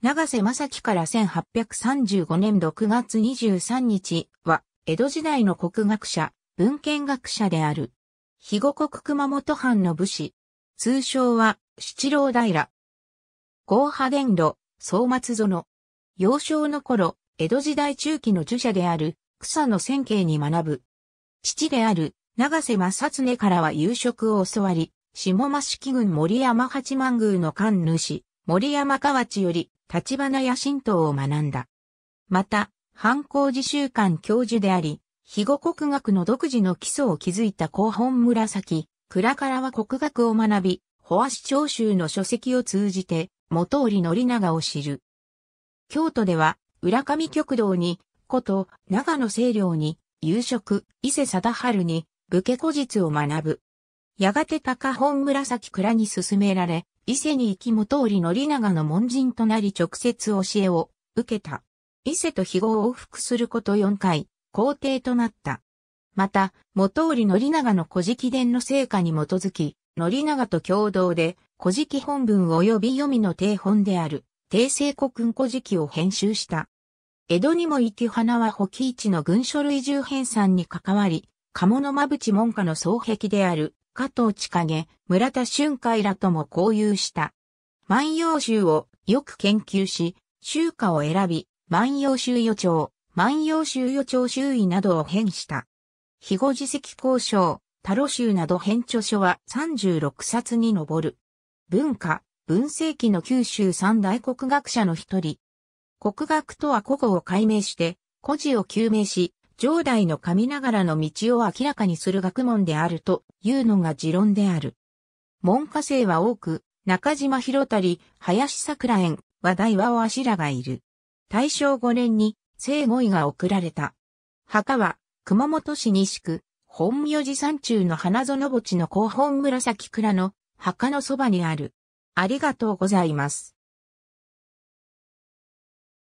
長瀬正樹から1835年6月23日は、江戸時代の国学者、文献学者である。肥後国熊本藩の武士。通称は、七郎平。豪派伝路、総末園。幼少の頃、江戸時代中期の儒者である、草の先景に学ぶ。父である、長瀬正恒からは夕食を教わり、下益城郡森山八幡宮の官主、森山河内より、立花野神道を学んだ。また、反抗自習館教授であり、肥後国学の独自の基礎を築いた後本紫、倉からは国学を学び、保足長州の書籍を通じて、元織宣長を知る。京都では、浦上極道に、こと、長野清涼に、夕食、伊勢貞治に、武家古実を学ぶ。やがて高本紫倉に進められ、伊勢に行き元織宣長の門人となり直接教えを受けた。伊勢と肥後を往復すること4回、皇帝となった。また、元織宣長の古事記伝の成果に基づき、宣長と共同で、古事記本文及び読みの定本である、帝政国古事記を編集した。江戸にも行き花は保木市の軍書類重編纂に関わり、鴨の間淵門下の双壁である加藤千景、村田俊海らとも交友した。万葉集をよく研究し、集歌を選び、万葉集予兆、万葉集予兆周囲などを編した。肥後自席交渉、タロ集など編著書は36冊に上る。文化、文世紀の九州三大国学者の一人。国学とは古語を解明して、古事を究明し、上代の神ながらの道を明らかにする学問であるというのが持論である。門下生は多く、中島広谷、林桜園、和田岩あしらがいる。大正5年に、聖護医が送られた。墓は、熊本市西区、本名寺山中の花園墓地の後本紫倉の墓のそばにある。ありがとうございます。